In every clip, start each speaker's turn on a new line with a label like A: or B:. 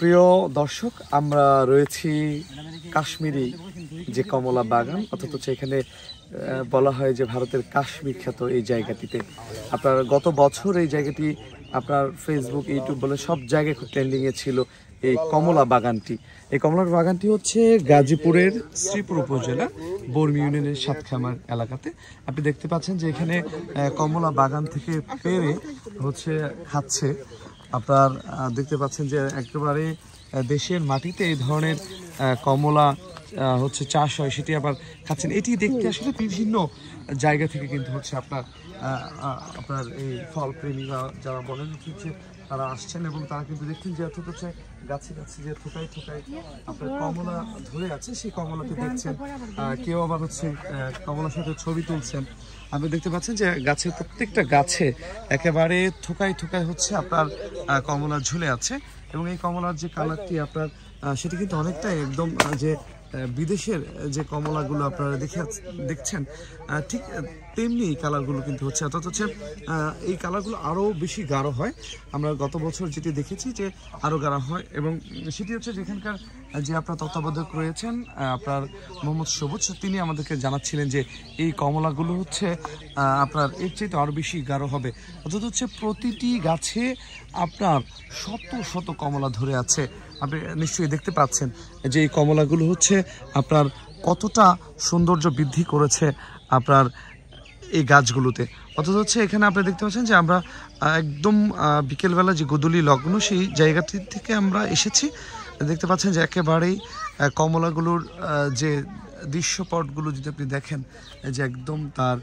A: প্রিয় দর্শক আমরা রয়েছি কাশ্মীরি যে কমলা বাগান অথচ এখানে বলা হয় যে ভারতের কাশ্মীর খ্যাত এই জায়গাটিতে আপনার গত বছর এই জায়গাটি আপনার ফেসবুক ইউটিউব বলে সব জায়গায় খুব ট্রেন্ডিংয়ে ছিল এই কমলা বাগানটি এই কমলার বাগানটি হচ্ছে গাজীপুরের শ্রীপুর উপজেলা বর্মি ইউনিয়নের সাতখামার এলাকাতে আপনি দেখতে পাচ্ছেন যে এখানে কমলা বাগান থেকে পেরে হচ্ছে খাচ্ছে আপনার দেখতে পাচ্ছেন যে একেবারে দেশের মাটিতে এই ধরনের কমলা হচ্ছে চাষ হয় সেটি আবার খাচ্ছেন এটি দেখতে আসলে বিভিন্ন জায়গা থেকে কিন্তু হচ্ছে আপনার আপনার এই ফল প্রেমী বা যারা বলেন হচ্ছে তারা আসছেন এবং তারা কিন্তু দেখছেন যে অর্থাৎ হচ্ছে গাছে গাছে যে ঠোকাই ঠোকাই আপনার কমলা ধরে আছে সেই কমলাকে দেখছেন কেউ আবার হচ্ছে কমলার সাথে ছবি তুলছেন আপনি দেখতে পাচ্ছেন যে গাছের প্রত্যেকটা গাছে একেবারে ঠোকাই ঠোকাই হচ্ছে আপনার কমলা ঝুলে আছে এবং এই কমলার যে কালারটি আপনার সেটি কিন্তু অনেকটাই একদম যে বিদেশের যে কমলাগুলো আপনারা দেখে দেখছেন ঠিক তেমনি এই কালারগুলো কিন্তু হচ্ছে অর্থাৎ হচ্ছে এই কালারগুলো আরও বেশি গাঢ় হয় আমরা গত বছর যেটি দেখেছি যে আরও গাঢ় হয় এবং সেটি হচ্ছে যেখানকার যে আপনার তত্ত্বাবধায়ক রয়েছেন আপনার মোহাম্মদ সবুজ তিনি আমাদেরকে জানাচ্ছিলেন যে এই কমলাগুলো হচ্ছে আপনার এর চেয়ে আরও বেশি গাঢ় হবে অর্থাৎ হচ্ছে প্রতিটি গাছে আপনার শত শত কমলা ধরে আছে আপনি নিশ্চয়ই দেখতে পাচ্ছেন যে এই কমলাগুলো হচ্ছে আপনার কতটা সৌন্দর্য বৃদ্ধি করেছে আপনার এই গাছগুলোতে অথচ হচ্ছে এখানে আপনি দেখতে পাচ্ছেন যে আমরা একদম বিকেলবেলা যে গোদুলি লগ্ন সেই জায়গাটি থেকে আমরা এসেছি দেখতে পাচ্ছেন যে একেবারেই কমলাগুলোর যে দৃশ্যপটগুলো যদি আপনি দেখেন যে একদম তার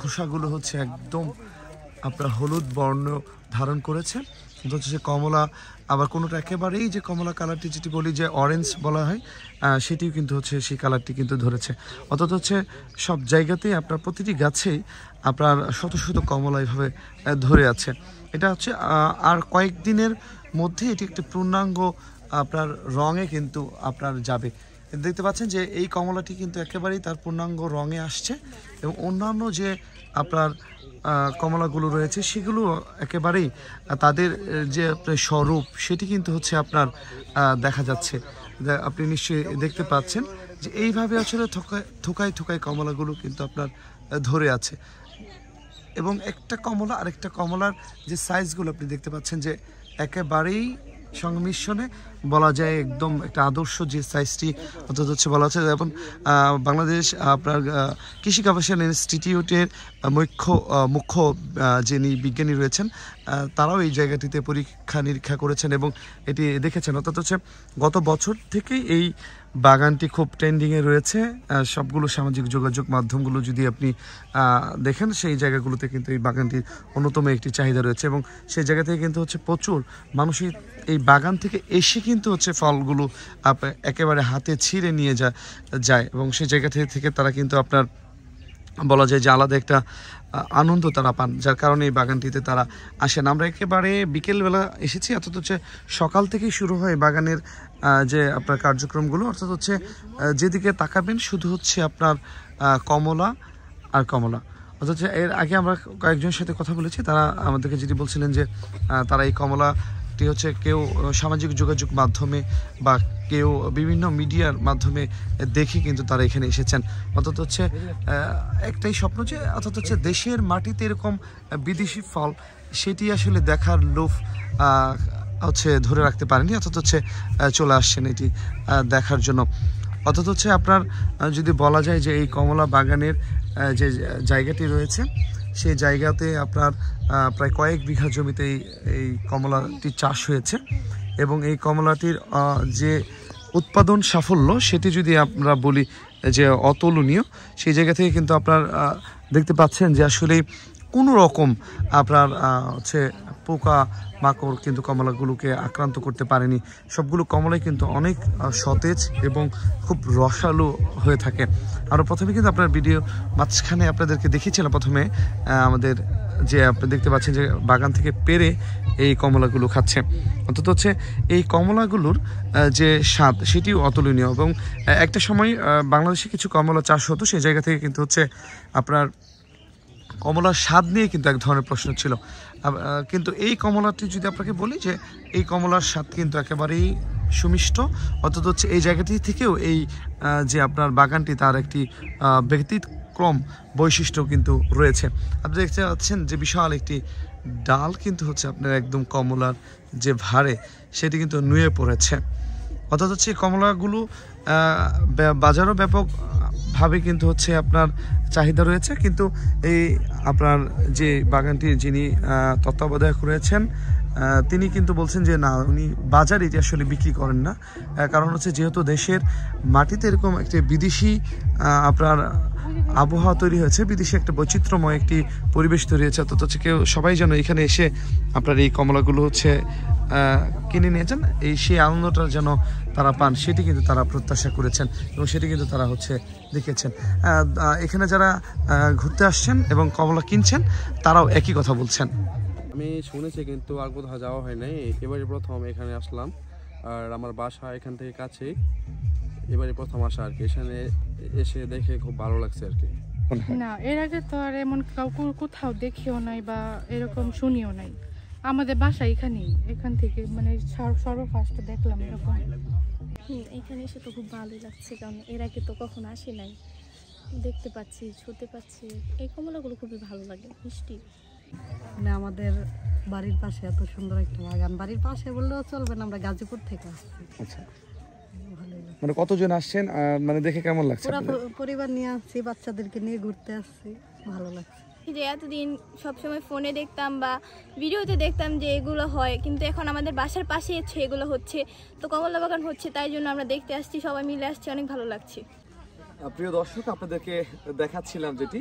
A: খোসাগুলো হচ্ছে একদম আপনার হলুদ বর্ণ ধারণ করেছে হচ্ছে যে কমলা আবার কোনোটা একেবারেই যে কমলা কালারটি যেটি বলি যে অরেঞ্জ বলা হয় সেটিও কিন্তু হচ্ছে সেই কালারটি কিন্তু ধরেছে অর্থাৎ হচ্ছে সব জায়গাতেই আপনার প্রতিটি গাছেই আপনার শত শত কমলা এভাবে ধরে আছে এটা হচ্ছে আর কয়েকদিনের মধ্যে এটি একটি পূর্ণাঙ্গ আপনার রঙে কিন্তু আপনার যাবে দেখতে পাচ্ছেন যে এই কমলাটি কিন্তু একেবারেই তার পূর্ণাঙ্গ রঙে আসছে এবং অন্যান্য যে আপনার কমলাগুলো রয়েছে সেগুলো একেবারেই তাদের যে স্বরূপ সেটি কিন্তু হচ্ছে আপনার দেখা যাচ্ছে আপনি নিশ্চয়ই দেখতে পাচ্ছেন যে এইভাবে আসলে থোকায় থোকায় থোকায় কমলাগুলো কিন্তু আপনার ধরে আছে এবং একটা কমলা আর একটা কমলার যে সাইজগুলো আপনি দেখতে পাচ্ছেন যে একেবারেই সংমিশ্রণে বলা যায় একদম একটা আদর্শ যে সাইজটি অর্থাৎ হচ্ছে বলা হচ্ছে এবং বাংলাদেশ আপনার কৃষি গবেষণা ইনস্টিটিউটের মুখ্য মুখ্য যিনি বিজ্ঞানী রয়েছেন তারাও এই জায়গাটিতে পরীক্ষা নিরীক্ষা করেছেন এবং এটি দেখেছেন অর্থাৎ হচ্ছে গত বছর থেকেই এই বাগানটি খুব ট্রেন্ডিংয়ে রয়েছে সবগুলো সামাজিক যোগাযোগ মাধ্যমগুলো যদি আপনি দেখেন সেই জায়গাগুলোতে কিন্তু এই বাগানটির অন্যতম একটি চাহিদা রয়েছে এবং সেই জায়গা থেকে কিন্তু হচ্ছে প্রচুর মানুষই এই বাগান থেকে এসে কিন্তু হচ্ছে ফলগুলো একেবারে হাতে ছিঁড়ে নিয়ে যা যায় এবং সেই জায়গা থেকে তারা কিন্তু আপনার বলা যায় যে আলাদা একটা আনন্দ তারা পান যার কারণে এই বাগানটিতে তারা আসেন আমরা একেবারে বিকেলবেলা এসেছি অর্থাৎ হচ্ছে সকাল থেকেই শুরু হয় বাগানের যে আপনার কার্যক্রমগুলো অর্থাৎ হচ্ছে যেদিকে তাকাবেন শুধু হচ্ছে আপনার কমলা আর কমলা অর্থাৎ এর আগে আমরা কয়েকজনের সাথে কথা বলেছি তারা আমাদেরকে যেটি বলছিলেন যে তারা এই কমলা ব্যক্তি হচ্ছে কেউ সামাজিক যোগাযোগ মাধ্যমে বা কেউ বিভিন্ন মিডিয়ার মাধ্যমে দেখে কিন্তু তারা এখানে এসেছেন অর্থাৎ হচ্ছে একটাই স্বপ্ন যে অর্থাৎ হচ্ছে দেশের মাটিতে এরকম বিদেশি ফল সেটি আসলে দেখার লোভ হচ্ছে ধরে রাখতে পারেনি অর্থাৎ হচ্ছে চলে আসছেন এটি দেখার জন্য অর্থাৎ হচ্ছে আপনার যদি বলা যায় যে এই কমলা বাগানের যে জায়গাটি রয়েছে সেই জায়গাতে আপনার প্রায় কয়েক বিঘা জমিতে এই কমলাটি চাষ হয়েছে এবং এই কমলাটির যে উৎপাদন সাফল্য সেটি যদি আমরা বলি যে অতুলনীয় সেই জায়গা থেকে কিন্তু আপনার দেখতে পাচ্ছেন যে আসলে কোনো রকম আপনার হচ্ছে পোকা মাকড় কিন্তু কমলাগুলোকে আক্রান্ত করতে পারেনি সবগুলো কমলাই কিন্তু অনেক সতেজ এবং খুব রসালো হয়ে থাকে আরও প্রথমে কিন্তু আপনার ভিডিও মাঝখানে আপনাদেরকে দেখিয়েছিলাম প্রথমে আমাদের যে আপনি দেখতে পাচ্ছেন যে বাগান থেকে পেরে এই কমলাগুলো খাচ্ছে অন্তত হচ্ছে এই কমলাগুলোর যে স্বাদ সেটিও অতুলনীয় এবং একটা সময় বাংলাদেশে কিছু কমলা চাষ হতো সেই জায়গা থেকে কিন্তু হচ্ছে আপনার কমলার স্বাদ নিয়ে কিন্তু এক ধরনের প্রশ্ন ছিল কিন্তু এই কমলাটি যদি আপনাকে বলি যে এই কমলার স্বাদ কিন্তু একেবারেই সুমিষ্ট অর্থাৎ হচ্ছে এই জায়গাটি থেকেও এই যে আপনার বাগানটি তার একটি ব্যক্তিক্রম বৈশিষ্ট্য কিন্তু রয়েছে আপনি দেখতে পাচ্ছেন যে বিশাল একটি ডাল কিন্তু হচ্ছে আপনার একদম কমলার যে ভারে সেটি কিন্তু নুয়ে পড়েছে অর্থাৎ হচ্ছে কমলাগুলো বাজারও ব্যাপক ভাবে কিন্তু হচ্ছে আপনার চাহিদা রয়েছে কিন্তু এই আপনার যে বাগানটি যিনি তত্ত্বাবধায়ক রয়েছেন তিনি কিন্তু বলছেন যে না উনি বাজারে এটি আসলে বিক্রি করেন না কারণ হচ্ছে যেহেতু দেশের মাটিতে এরকম একটি বিদেশি আপনার আবহাওয়া তৈরি হয়েছে বিদেশি একটা বৈচিত্র্যময় একটি পরিবেশ তৈরি হয়েছে তো হচ্ছে কেউ সবাই যেন এখানে এসে আপনার এই কমলাগুলো হচ্ছে কিনে নিয়েছেন এই সেই আনন্দটা যেন তারা পান সেটি কিন্তু তারা প্রত্যাশা করেছেন এবং সেটি কিন্তু তারা হচ্ছে দেখেছেন এখানে যারা ঘুরতে আসছেন এবং কমলা কিনছেন তারাও একই কথা বলছেন আমি শুনেছি কিন্তু আর কোথাও যাওয়া হয় নাই এবারে প্রথম এখানে আসলাম আর আমার বাসা এখান থেকে কাছে এবারে প্রথম আসা আর কি এখানে এসে দেখে খুব ভালো লাগছে আর কি না এর আগে তো আর এমন কাউকে কোথাও দেখিও নাই বা এরকম শুনিও নাই আমাদের বাসা এখানেই এখান থেকে মানে
B: সর্বফার্স্ট দেখলাম এরকম এখানে এসে তো খুব ভালোই লাগছে কারণ এর আগে তো কখনো আসি নাই দেখতে পাচ্ছি ছুতে পাচ্ছি এই কমলাগুলো খুবই ভালো লাগে মিষ্টি মানে আমাদের বাড়ির পাশে এত সুন্দর একটা বাগান বাড়ির পাশে বললেও চলবে না আমরা গাজীপুর থেকে আসছি আচ্ছা
A: মানে কতজন আসছেন মানে দেখে কেমন লাগছে
B: পরিবার নিয়ে আসছি বাচ্চাদেরকে নিয়ে ঘুরতে আসছি ভালো লাগছে যে এতদিন সবসময় ফোনে দেখতাম বা ভিডিওতে দেখতাম যে এগুলো হয় কিন্তু এখন আমাদের বাসার পাশে এসছে এগুলো হচ্ছে তো কমলা বাগান হচ্ছে তাই জন্য আমরা দেখতে আসছি সবাই মিলে আসছি অনেক ভালো লাগছে
A: প্রিয় দর্শক আপনাদেরকে দেখাচ্ছিলাম যেটি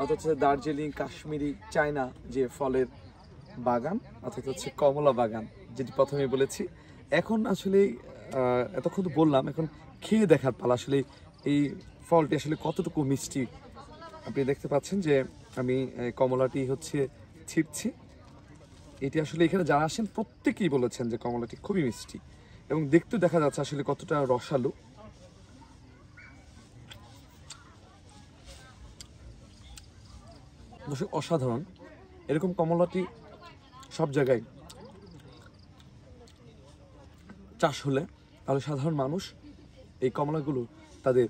A: অর্থাৎ হচ্ছে দার্জিলিং কাশ্মীরি চায়না যে ফলের বাগান অর্থাৎ হচ্ছে কমলা বাগান যেটি প্রথমে বলেছি এখন আসলে এতক্ষণ বললাম এখন খেয়ে দেখার পালা আসলে এই ফলটি আসলে কতটুকু মিষ্টি আপনি দেখতে পাচ্ছেন যে আমি কমলাটি হচ্ছে ছিপছি এটি আসলে এখানে যারা আসেন প্রত্যেকেই বলেছেন যে কমলাটি খুবই মিষ্টি এবং দেখতে দেখা যাচ্ছে আসলে কতটা রসালো অসাধারণ এরকম কমলাটি সব জায়গায় চাষ হলে তাহলে সাধারণ মানুষ এই কমলাগুলো তাদের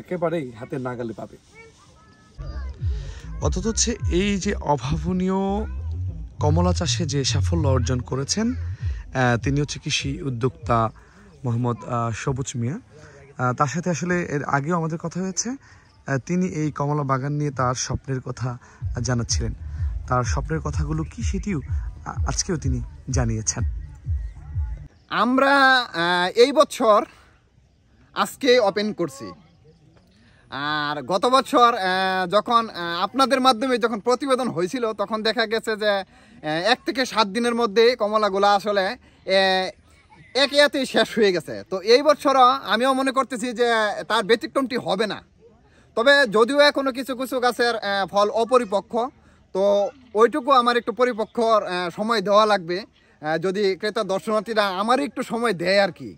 A: একেবারেই হাতে নাগালে পাবে অথচ হচ্ছে এই যে অভাবনীয় কমলা চাষে যে সাফল্য অর্জন করেছেন তিনি হচ্ছে কৃষি উদ্যোক্তা মোহাম্মদ সবুজ মিয়া তার সাথে আসলে এর আগেও আমাদের কথা হয়েছে তিনি এই কমলা বাগান নিয়ে তার স্বপ্নের কথা জানাচ্ছিলেন তার স্বপ্নের কথাগুলো কি সেটিও আজকেও তিনি জানিয়েছেন
B: আমরা এই বছর আজকে ওপেন করছি আর গত বছর যখন আপনাদের মাধ্যমে যখন প্রতিবেদন হয়েছিল তখন দেখা গেছে যে এক থেকে সাত দিনের মধ্যে কমলাগুলা আসলে একে এতেই শেষ হয়ে গেছে তো এই বছরও আমিও মনে করতেছি যে তার ব্যতিক্রমটি হবে না তবে যদিও এখনও কিছু কিছু গাছের ফল অপরিপক্ষ তো ওইটুকু আমার একটু পরিপক্ষ সময় দেওয়া লাগবে যদি ক্রেতা দর্শনার্থীরা আমার একটু সময় দেয় আর কি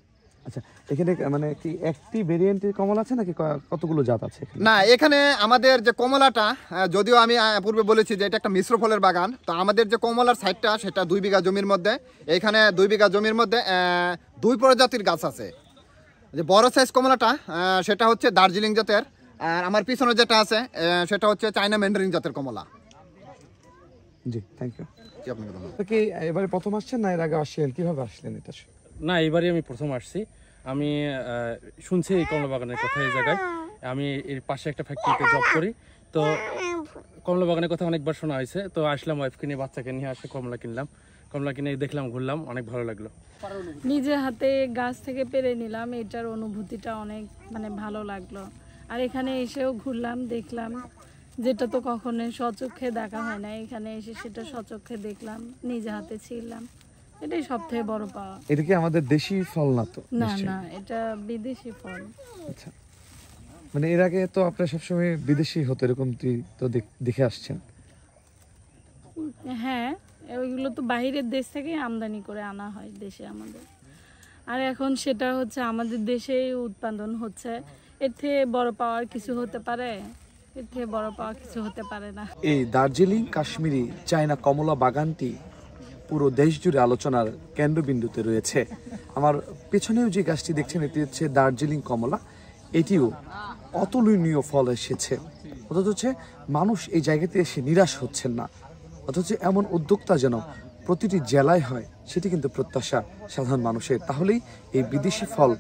A: আচ্ছা এখানে মানে কি একটি ভেরিয়েন্টের কমলা আছে নাকি কতগুলো জাত আছে
B: না এখানে আমাদের যে কমলাটা যদিও আমি পূর্বে বলেছি যে এটা একটা মিশ্র ফলের বাগান তো আমাদের যে কমলার সাইডটা সেটা দুই বিঘা জমির মধ্যে এখানে দুই বিঘা জমির মধ্যে দুই প্রজাতির গাছ আছে যে বড় সাইজ কমলাটা সেটা হচ্ছে দার্জিলিং জাতের আর আমার পিছনে যেটা আছে সেটা হচ্ছে চায়না ম্যান্ডারিং জাতের কমলা
A: জি থ্যাংক ইউ আপনাকে ধন্যবাদ কি এবারে প্রথম আসছেন না এর আগে আসছিলেন কীভাবে আসলেন এটা
B: না এবারে আমি প্রথম আসছি আমি শুনছি এই কমলা বাগানের কথা এই জায়গায়
A: আমি এর পাশে একটা ফ্যাক্টরিতে জব করি তো কমলা বাগানের কথা অনেকবার শোনা হয়েছে তো আসলাম ওয়াইফকে নিয়ে বাচ্চাকে নিয়ে আসে কমলা কিনলাম কমলা কিনে দেখলাম ঘুরলাম অনেক ভালো লাগলো নিজে হাতে গাছ থেকে পেরে নিলাম এটার অনুভূতিটা অনেক মানে ভালো লাগলো
B: আর এখানে এসেও ঘুরলাম দেখলাম যেটা তো কখনো স্বচক্ষে দেখা হয় না এখানে এসে সেটা স্বচক্ষে দেখলাম নিজে হাতে ছিলাম এটাই সবথেকে বড় পাওয়া
A: এটা কি আমাদের দেশি ফল না তো না না
B: এটা বিদেশি ফল
A: আচ্ছা মানে এর আগে তো আপনারা সবসময় বিদেশি হতো এরকম তো দেখে আসছেন
B: হ্যাঁ ওইগুলো তো বাইরের দেশ থেকে আমদানি করে আনা হয় দেশে আমাদের আর এখন সেটা হচ্ছে আমাদের দেশেই উৎপাদন হচ্ছে এর থেকে বড় পাওয়ার কিছু হতে পারে এর থেকে বড় পাওয়া কিছু হতে পারে না
A: এই দার্জিলিং কাশ্মীরি চায়না কমলা বাগানটি পুরো দেশ জুড়ে আলোচনার কেন্দ্রবিন্দুতে রয়েছে আমার পেছনেও যে গাছটি দেখছেন এটি হচ্ছে দার্জিলিং কমলা এটিও অতুলনীয় ফল এসেছে অথচ হচ্ছে মানুষ এই জায়গাতে এসে নিরাশ হচ্ছেন না অথচ এমন উদ্যোক্তা যেন প্রতিটি জেলায় হয় সেটি কিন্তু প্রত্যাশা সাধারণ মানুষের তাহলেই এই বিদেশি ফল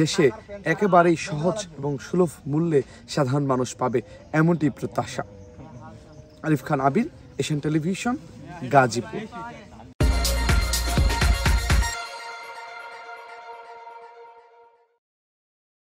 A: দেশে একেবারেই সহজ এবং সুলভ মূল্যে সাধারণ মানুষ পাবে এমনটি প্রত্যাশা আরিফ খান আবির এশিয়ান টেলিভিশন গাজীপুর